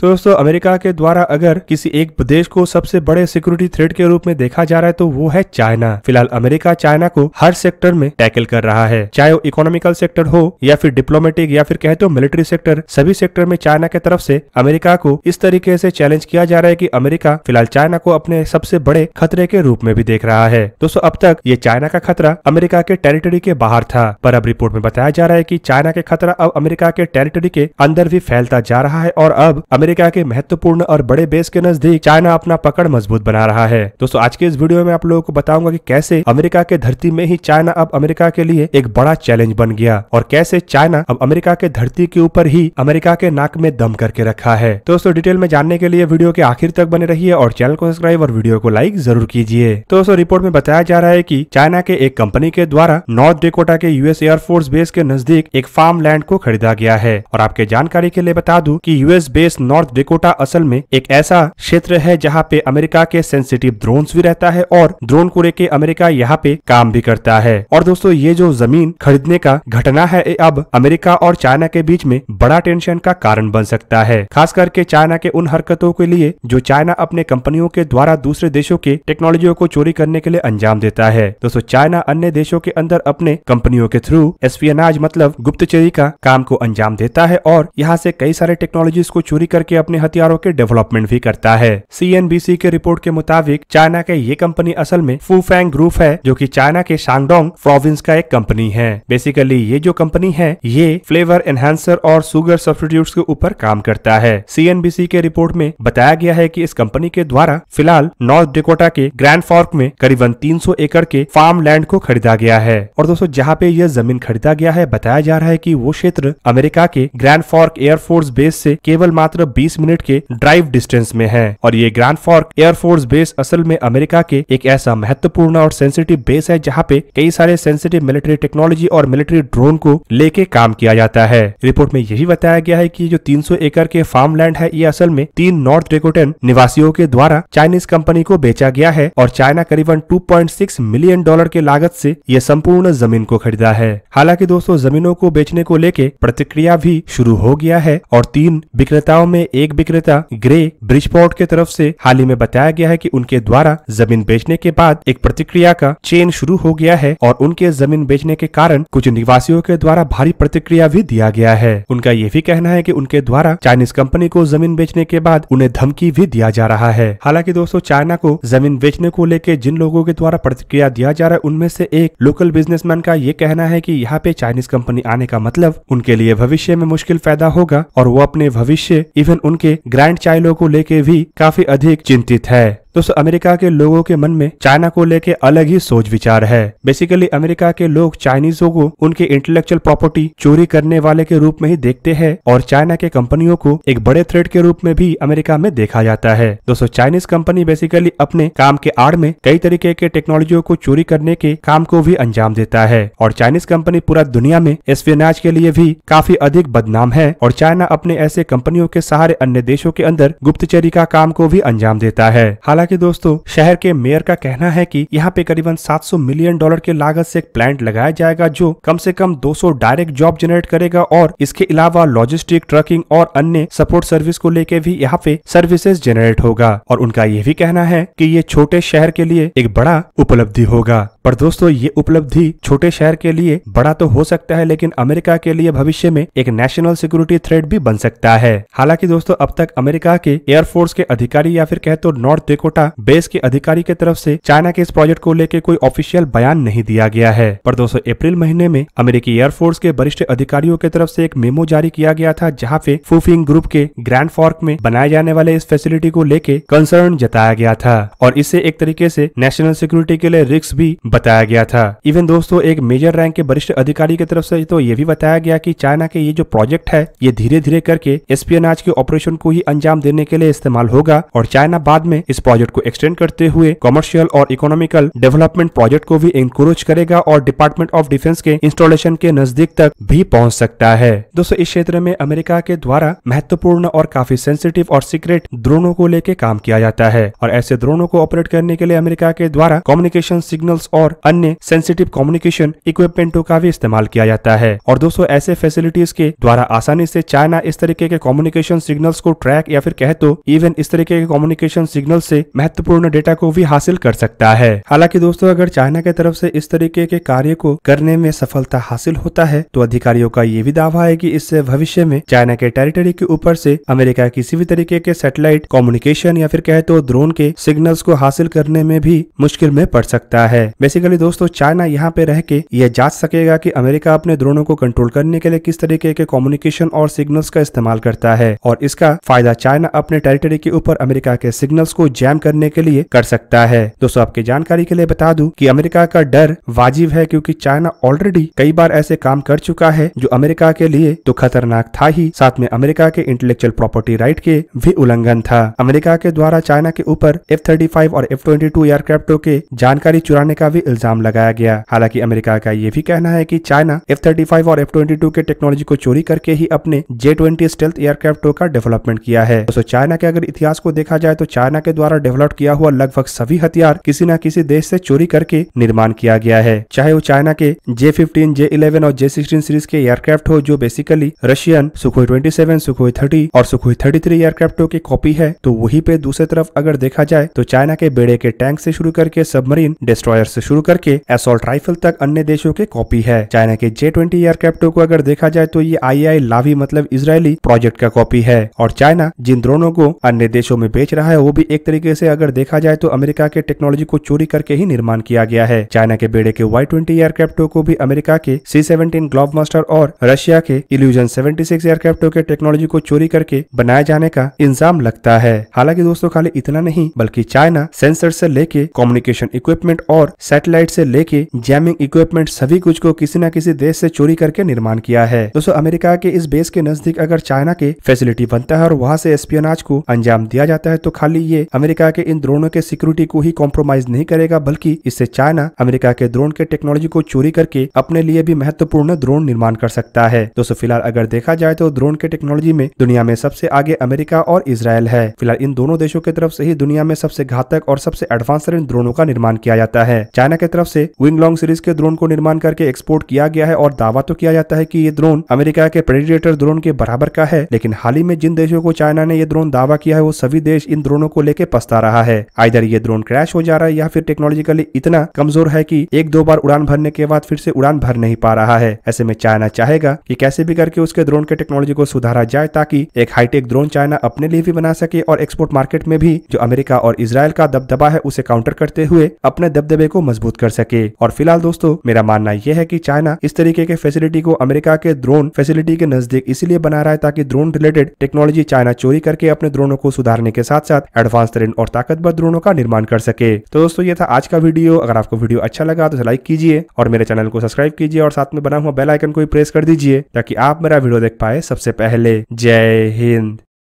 तो दोस्तों अमेरिका के द्वारा अगर किसी एक देश को सबसे बड़े सिक्योरिटी थ्रेट के रूप में देखा जा रहा है तो वो है चाइना फिलहाल अमेरिका चाइना को हर सेक्टर में टैकल कर रहा है चाहे वो इकोनॉमिकल सेक्टर हो या फिर डिप्लोमेटिक या फिर कहे तो मिलिट्री सेक्टर सभी सेक्टर में चाइना के तरफ से अमेरिका को इस तरीके से चैलेंज किया जा रहा है की अमेरिका फिलहाल चाइना को अपने सबसे बड़े खतरे के रूप में भी देख रहा है दोस्तों अब तक ये चाइना का खतरा अमेरिका के टेरिटरी के बाहर था पर अब रिपोर्ट में बताया जा रहा है की चाइना के खतरा अब अमेरिका के टेरिटरी के अंदर भी फैलता जा रहा है और अब अमेरिका के महत्वपूर्ण और बड़े बेस के नजदीक चाइना अपना पकड़ मजबूत बना रहा है दोस्तों आज के इस वीडियो में आप लोगों को बताऊंगा कि कैसे अमेरिका के धरती में ही चाइना अब अमेरिका के लिए एक बड़ा चैलेंज बन गया और कैसे चाइना अब अमेरिका के धरती के ऊपर ही अमेरिका के नाक में दम करके रखा है दोस्तों डिटेल में जानने के लिए वीडियो के आखिर तक बने रही और चैनल को सब्सक्राइब और वीडियो को लाइक जरूर कीजिए दोस्तों रिपोर्ट में बताया जा रहा है की चाइना के एक कंपनी के द्वारा नॉर्थ डेकोटा के यूएस एयरफोर्स बेस के नजदीक एक फार्म लैंड को खरीदा गया है और आपके जानकारी के लिए बता दू की US base North North Dakota असल में एक ऐसा क्षेत्र है जहाँ पे अमेरिका के सेंसिटिव ड्रोन भी रहता है और ड्रोन को लेके अमेरिका यहाँ पे काम भी करता है और दोस्तों ये जो जमीन खरीदने का घटना है अब अमेरिका और चाइना के बीच में बड़ा टेंशन का कारण बन सकता है खास करके चाइना के उन हरकतों के लिए जो चाइना अपने कंपनियों के द्वारा दूसरे देशों के टेक्नोलॉजियों को चोरी करने के लिए अंजाम देता है दोस्तों चाइना अन्य देशों के अंदर अपने कंपनियों के थ्रू एसपीएनाज मतलब गुप्तचरी का काम को अंजाम देता है और यहाँ से कई सारे टेक्नोलॉजी को चोरी करके के अपने हथियारों के डेवलपमेंट भी करता है सी के रिपोर्ट के मुताबिक चाइना के ये कंपनी असल में फूफेंग ग्रुप है जो की चाइना के शांगडोंग प्रोविंस का एक कंपनी है बेसिकली ये जो कंपनी है ये फ्लेवर एनहेंसर और सुगर सब्सटीट्यूट के ऊपर काम करता है सी के रिपोर्ट में बताया गया है की इस कंपनी के द्वारा फिलहाल नॉर्थ डिकोटा के ग्रैंड फॉर्क में करीबन 300 एकड़ के फार्म लैंड को खरीदा गया है और दोस्तों जहाँ पे यह जमीन खरीदा गया है बताया जा रहा है कि वो क्षेत्र अमेरिका के ग्रैंड फॉर्क एयरफोर्स बेस से केवल मात्र बीस मिनट के ड्राइव डिस्टेंस में है और ये ग्रांड फॉर्क एयरफोर्स बेस असल में अमेरिका के एक ऐसा महत्वपूर्ण और सेंसिटिव बेस है जहाँ पे कई सारे सेंसिटिव मिलिट्री टेक्नोलॉजी और मिलिट्री ड्रोन को लेके काम किया जाता है रिपोर्ट में यही बताया गया है की जो 300 एकड़ के फार्म लैंड है ये असल में तीन नॉर्थ डेकोटन निवासियों के द्वारा चाइनीज कंपनी को बेचा गया है और चाइना करीबन 2.6 मिलियन डॉलर के लागत से ये संपूर्ण जमीन को खरीदा है हालांकि दोस्तों जमीनों को बेचने को लेके प्रतिक्रिया भी शुरू हो गया है और तीन विक्रेताओं में में एक विक्रेता ग्रे ब्रिजपोर्ट के तरफ से हाल ही में बताया गया है कि उनके द्वारा जमीन बेचने के बाद एक प्रतिक्रिया का चेन शुरू हो गया है और उनके जमीन बेचने के कारण कुछ निवासियों के द्वारा भारी प्रतिक्रिया भी दिया गया है उनका ये भी कहना है की उनके द्वारा चाइनीज कंपनी को जमीन बेचने के बाद उन्हें धमकी भी दिया जा रहा है हालांकि दोस्तों चाइना को जमीन बेचने को लेकर जिन लोगों के द्वारा प्रतिक्रिया दिया जा रहा है उनमें से एक लोकल बिजनेसमैन का ये कहना है कि यहाँ पे चाइनीज कंपनी आने का मतलब उनके लिए भविष्य में मुश्किल पैदा होगा और वो अपने भविष्य इवन उनके ग्रैंड चाइल्डों को लेके भी काफी अधिक चिंतित है तो अमेरिका के लोगों के मन में चाइना को लेके अलग ही सोच विचार है बेसिकली अमेरिका के लोग चाइनीजों को उनके इंटेलेक्चुअल प्रॉपर्टी चोरी करने वाले के रूप में ही देखते हैं और चाइना के कंपनियों को एक बड़े थ्रेड के रूप में भी अमेरिका में देखा जाता है दोस्तों चाइनीज कंपनी बेसिकली अपने काम के आड़ में कई तरीके के टेक्नोलॉजियों को चोरी करने के काम को भी अंजाम देता है और चाइनीज कंपनी पूरा दुनिया में एस्पियोनाज के लिए भी काफी अधिक बदनाम है और चाइना अपने ऐसे कंपनियों के सहारे अन्य देशों के अंदर गुप्तचरी का काम को भी अंजाम देता है हालांकि दोस्तों शहर के मेयर का कहना है कि यहाँ पे करीबन 700 मिलियन डॉलर के लागत से एक प्लांट लगाया जाएगा जो कम से कम 200 डायरेक्ट जॉब जनरेट करेगा और इसके अलावा लॉजिस्टिक ट्रकिंग और अन्य सपोर्ट सर्विस को लेके भी यहाँ पे सर्विसेज जनरेट होगा और उनका ये भी कहना है की ये छोटे शहर के लिए एक बड़ा उपलब्धि होगा पर दोस्तों ये उपलब्धि छोटे शहर के लिए बड़ा तो हो सकता है लेकिन अमेरिका के लिए भविष्य में एक नेशनल सिक्योरिटी थ्रेड भी बन सकता है हालांकि दोस्तों अब तक अमेरिका के एयरफोर्स के अधिकारी या फिर कहते तो नॉर्थ डेकोटा बेस के अधिकारी के तरफ से चाइना के इस प्रोजेक्ट को लेकर कोई ऑफिशियल बयान नहीं दिया गया है पर दोस्तों अप्रैल महीने में अमेरिकी एयरफोर्स के वरिष्ठ अधिकारियों के तरफ से एक मेमो जारी किया गया था जहाँ पे फूफिंग ग्रुप के ग्रैंड फॉर्क में बनाए जाने वाले इस फैसिलिटी को लेके कंसर्न जताया गया था और इससे एक तरीके से नेशनल सिक्योरिटी के लिए रिस्क भी बताया गया था इवन दोस्तों एक मेजर रैंक के वरिष्ठ अधिकारी की तरफ से तो ये भी बताया गया कि चाइना के ये जो प्रोजेक्ट है ये धीरे धीरे करके एसपीएनआज के ऑपरेशन को ही अंजाम देने के लिए इस्तेमाल होगा और चाइना बाद में इस प्रोजेक्ट को एक्सटेंड करते हुए कॉमर्शियल और इकोनॉमिकल डेवलपमेंट प्रोजेक्ट को भी इंक्रोच करेगा और डिपार्टमेंट ऑफ डिफेंस के इंस्टॉलेशन के नजदीक तक भी पहुँच सकता है दोस्तों इस क्षेत्र में अमेरिका के द्वारा महत्वपूर्ण और काफी सेंसिटिव और सीक्रेट ड्रोनों को लेके काम किया जाता है और ऐसे ड्रोनों को ऑपरेट करने के लिए अमेरिका के द्वारा कम्युनिकेशन सिग्नल्स और अन्य सेंसिटिव कम्युनिकेशन इक्विपमेंटों का भी इस्तेमाल किया जाता है और दोस्तों ऐसे फैसिलिटीज के द्वारा आसानी से चाइना इस तरीके के कम्युनिकेशन सिग्नल्स को ट्रैक या फिर कह तो इवन इस तरीके के कम्युनिकेशन सिग्नल से महत्वपूर्ण डेटा को भी हासिल कर सकता है हालांकि दोस्तों अगर चाइना की तरफ से इस तरीके के कार्य को करने में सफलता हासिल होता है तो अधिकारियों का ये भी दावा है की इससे भविष्य में चाइना के टेरिटरी के ऊपर से अमेरिका किसी भी तरीके के सैटेलाइट कम्युनिकेशन या फिर कहे तो ड्रोन के सिग्नल्स को हासिल करने में भी मुश्किल में पड़ सकता है बेसिकली दोस्तों चाइना यहाँ पे रह के ये जांच सकेगा कि अमेरिका अपने ड्रोनों को कंट्रोल करने के लिए किस तरीके के कम्युनिकेशन और सिग्नल्स का इस्तेमाल करता है और इसका फायदा चाइना अपने टेरिटरी के ऊपर अमेरिका के सिग्नल्स को जैम करने के लिए कर सकता है दोस्तों आपकी जानकारी के लिए बता दू की अमेरिका का डर वाजिब है क्यूँकी चाइना ऑलरेडी कई बार ऐसे काम कर चुका है जो अमेरिका के लिए तो खतरनाक था ही साथ में अमेरिका के इंटेलेक्चुअल प्रॉपर्टी राइट के भी उल्लंघन था अमेरिका के द्वारा चाइना के ऊपर एफ थर्टी और एफ ट्वेंटी एयरक्राफ्टों के जानकारी चुराने का भी इल्जाम लगाया गया हालांकि अमेरिका का ये भी कहना है की चाइना एफ थर्टी और एफ ट्वेंटी के टेक्नोलॉजी को चोरी करके ही अपने जे ट्वेंटी स्टेल्थ एयरक्राफ्ट का डेवलपमेंट किया है दोस्तों चाइना के अगर इतिहास को देखा जाए तो चाइना के द्वारा डेवलप किया हुआ लगभग सभी हथियार किसी न किसी देश से चोरी करके निर्माण किया गया है चाहे वो चाइना के जे फिफ्टीन जे इलेवन और जे सिक्सटीन सीरीज के एयरक्राफ्ट हो जो basically Russian Sukhoi twenty seven Sukhoi thirty और सुखोई थर्टी थ्री एयरक्राफ्टों की कॉपी है तो वही पे दूसरी तरफ अगर देखा जाए तो चाइना के बेड़े के टैंक से शुरू करके सबमरीन डिस्ट्रॉयर से शुरू करके एसोल्ट राइफल तक अन्य देशों के कॉपी है चाइना के जे ट्वेंटी एयरक्राफ्टों को अगर देखा जाए तो ये आई आई लावी मतलब इसराइली प्रोजेक्ट का कॉपी है और चाइना जिन ड्रोनों को अन्य देशों में बेच रहा है वो भी एक तरीके से अगर देखा जाए तो अमेरिका के टेक्नोलॉजी को चोरी करके ही निर्माण किया गया है चाइना के बेड़े के वाई ट्वेंटी एयरक्राफ्टों को भी अमेरिका के सी सेवेंटीन ग्लोब मास्टर और रशिया के इल्यूजन सेवेंटी सिक्स एयरक्राफ्टों के टेक्नोलॉजी को चोरी करके बनाए जाने का इंजाम लगता है हालांकि दोस्तों खाली इतना नहीं बल्कि चाइना सेंसर से लेके कम्युनिकेशन इक्विपमेंट और सैटेलाइट से लेके जैमिंग इक्विपमेंट सभी कुछ को किसी न किसी देश से चोरी करके निर्माण किया है दोस्तों अमेरिका के इस बेस के नजदीक अगर चाइना के फैसिलिटी बनता है और वहाँ से एस्पियोनाज को अंजाम दिया जाता है तो खाली ये अमेरिका के इन ड्रोनों के सिक्योरिटी को ही कॉम्प्रोमाइज नहीं करेगा बल्कि इससे चाइना अमेरिका के ड्रोन के टेक्नोलॉजी को चोरी करके अपने लिए भी महत्वपूर्ण ड्रोन निर्माण कर सकता है दोस्तों फिलहाल अगर देखा जाए तो ड्रोन के टेक्नोलॉजी में दुनिया में सबसे आगे अमेरिका और इसराइल है फिलहाल इन दोनों देशों की तरफ से ही दुनिया में सबसे घातक और सबसे एडवांस ड्रोनों का निर्माण किया जाता है चाइना चाइना की तरफ से विंग लॉन्ग सीरीज के ड्रोन को निर्माण करके एक्सपोर्ट किया गया है और दावा तो किया जाता है की ये ड्रोन अमेरिका के प्रेडिडेटर ड्रोन के बराबर का है लेकिन हाल ही में जिन देशों को चाइना ने ये ड्रोन दावा किया है वो सभी देश इन ड्रोनों को लेकर पछता रहा है आइधर ये ड्रोन क्रैश हो जा रहा है या फिर टेक्नोलॉजिकली इतना कमजोर है की एक दो बार उड़ान भरने के बाद फिर से उड़ान भर नहीं पा रहा है ऐसे में चाइना चाहेगा की कैसे भी करके उसके ड्रोन के टेक्नोलॉजी को सुधारा जाए ताकि एक हाईटेक ड्रोन चाइना अपने लिए भी बना सके और एक्सपोर्ट मार्केट में भी जो अमेरिका और इसराइल का दबदबा है उसे काउंटर करते हुए अपने दबदबे को मजबूत मजबूत कर सके और फिलहाल दोस्तों मेरा मानना यह है की चाइना इस तरीके के फैसिलिटी को अमेरिका के ड्रोन फैसिलिटी के नजदीक इसलिए बना रहा है ताकि ड्रोन रिलेटेड टेक्नोलॉजी चाइना चोरी करके अपने ड्रोनों को सुधारने के साथ साथ एडवांस तरीन और ताकतवर ड्रोनों का निर्माण कर सके तो दोस्तों ये था आज का वीडियो अगर आपको वीडियो अच्छा लगा तो लाइक कीजिए और मेरे चैनल को सब्सक्राइब कीजिए और साथ में बना हुआ बेल आइकन को भी प्रेस कर दीजिए ताकि आप मेरा वीडियो देख पाए सबसे पहले जय हिंद